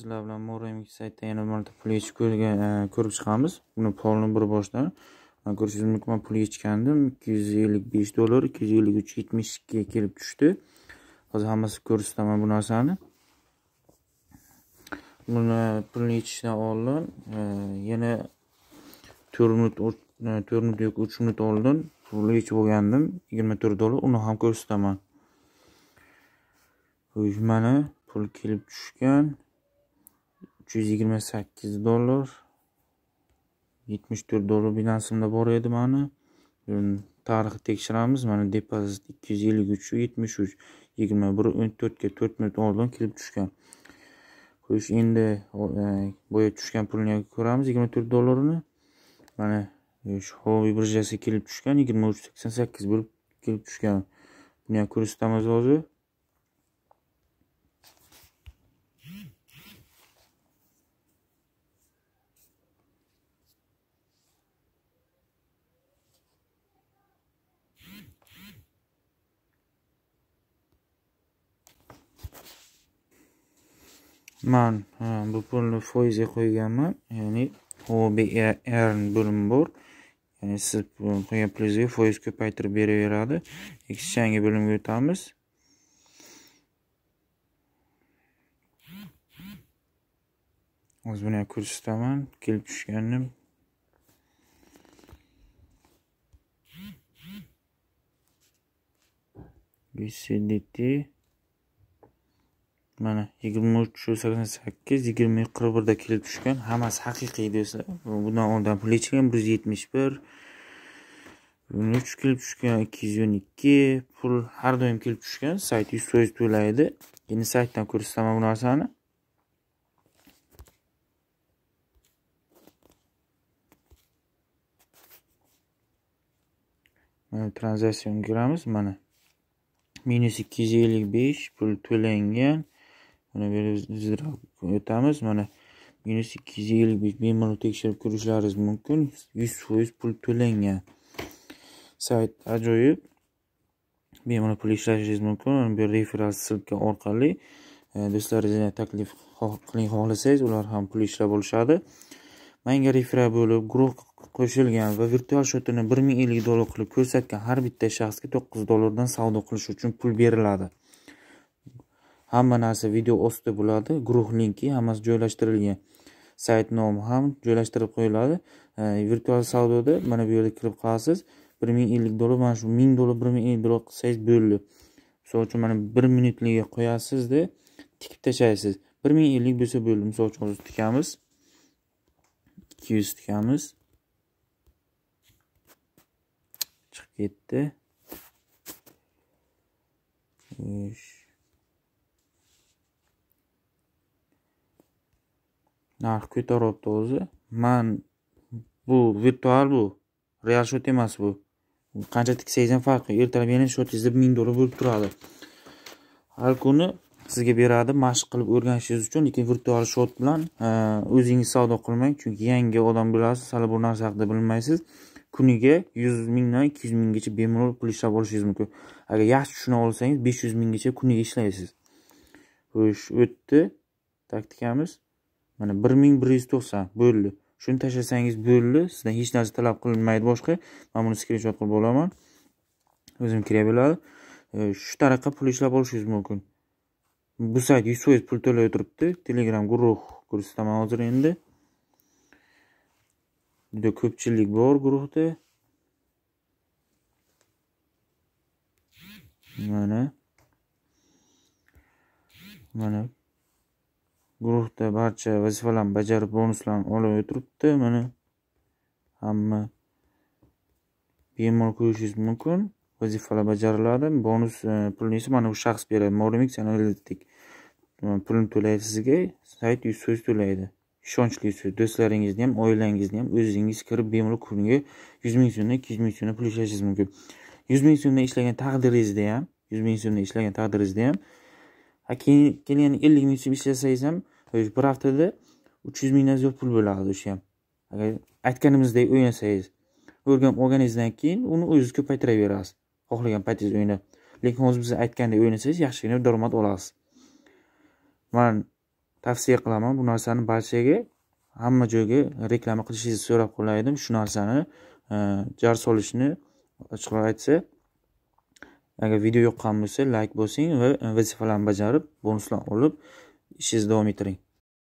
sizlar bilan morenik saytda yana bir marta pul yechib e, ko'rib chiqamiz buni polni bir boshdan e, ko'rishingiz mumkin man pul yechgandim ikki yuz ellik besh dollar ikki yuz ellik uch yetmish ikkiga kelib tushdi hozir hammasini ko'rsataman bu narsani buni pulni yechishdan oldin e, yana to'rt minut to'rt minut yoki uch minut oldin pul yechib olgandim yigirma to'rt dollar uni ham ko'rsataman mana pul kelib tushgan 328 dollar 74 dollar binasında bor edi mana. Tarixi tekshiramiz. Mana depozit 253 73 21 14 ga 4 minut oldin kelib tushgan. Qo'yish endi e, bo'yi tushgan pulni ko'ramiz 24 dollarini. Mana e, shu hobi birjasiga kelib tushgan 23.88 bo'lib kelib tushgan. Buni ham ko'rsatamiz hozir. man bu pulni foizga qo'yganman ya'ni hobi earn er-, bo'lim bor ya'ni siz qo'ygan pulingizga foiz ko'paytirib beraveradi ikkinchi yangi bo'limga o'tamiz hozir buni ham ko'rsataman kelib tushganini bcdt mana yigirma uch sakson sakkiz yigirma qirq birda kelib tushgan hammasi haqiqiy do'stlar bundan oldin pul yechgan bir yuz yetmish bir uch kelib tushgan ikki yuz o'n ikki pul har doim kelib tushgan sayt yuz foiz to'laydi endi saytdan ko'rsataman bu narsani mana tranzaksiyaga kiramiz mana minus ikki yuz ellik besh pul to'langan mana bu yerda o'tamiz mana minus ikki yuz ellik besh bemalol tekshirib ko'rishlaringiz mumkin yuz foiz pul to'langan sayt ajoyib bemalol pul ishlashingiz mumkin mana bu referal ssilka orqali e, do'stlaringizni taklif qiling xohlasangiz ular ham pul ishlab olishadi manga referral bo'lib guruh qo'shilgan va virtual shotini bir ming ellik dollar qilib ko'rsatgan har bitta shaxsga to'qqiz dollardan savdo qilish uchun pul beriladi hamma narsa video osti bo'ladi guruh linki hammasi joylashtirilgan sayt nomi ham joylashtirib qo'yiladi e, virtual savdoda mana bu yerga kirib qolasiz bir ming ellik dollar mana shu ming dollar bir ming ellik dollar qilsangiz bo'ldi misol uchun mana bir minutlikka qo'yasizda tikib tashlaysiz bir ming ellik bo'lsa bo'ldi misol uchun hozir tikamiz ikki yuz tikamiz chiqib ketdi narx ko'taryapti o'zi man bu virtual bu real shot emas bu qancha tiksangiz ham farqi yo'q ertalab yana shotingizda ming dollar bo'lib turadi har kuni sizga beradi mashq qilib o'rganishingiz uchun lekin virtual shot bilan e, o'zingiz savdo qilmang chunki yangi odam bo'lasiz hali bu narsa haqida bilmaysiz kuniga yuz mingdan ikki yuz minggacha bemalol pul ishlab olishingiz mumkin agar yaxshi tushuna olsangiz besh yuz minggacha kuniga ishlaysiz xo'sh o'tdi taktikamiz mana bir ming bir yuz to'qson bo'ldi shuni tashlasangiz bo'ldi sizdan hech narsa talab qilinmaydi boshqa man buni skrinshot qilib olaman o'zim kiraveradi e, shu tariqa pul ishlab olishingiz mumkin bu sayt yuz foiz pul to'lay turibdi telegram guruh ko'rsataman hozir endi juda ko'pchilik bor guruhda mana mana guruhda barcha vazifalarni bajarib bonuslarni olib o'tiribdi mana hamma bemalol ko'rishingiz mumkin vazifalar bajariladi bonus e, pulni esa mana bu shaxs beradi morimik aytdik pulni to'laydi sizga sayt yuz so'z to'laydi ishonchli so'z do'stlaringizni ham oilangizni ham o'zingiz kirib bemalol kuniga yuz ming so'mdan ikki yuz ming so'mdan pul ishlashingiz mumkin yuz ming so'mdan ishlagan taqdiringizda ham yuz ming so'mdan ishlagan taqdiringizda ham kelgan ellik ming so'm ishlasangiz ham bir haftada uch yuz mingdan ziyod pul bo'ladi o'sha ham agar aytganimizdek o'ynasangiz o'rganib olganingizdan keyin uni o'zingiz ko'paytiraverasiz xohlagan paytingiz o'ynab lekin hozir biz aytgandek o'ynasangiz yaxshigina daromad olasiz man tavsiya qilaman bu narsani barchaga hamma joyga reklama qilishingizni so'rab qolar shu narsani jar solishni ochig'i aytsa agar video yoqqan bo'lsa layk bosing va vazifalarni bajarib bonuslar olib ishingizni davom ettiring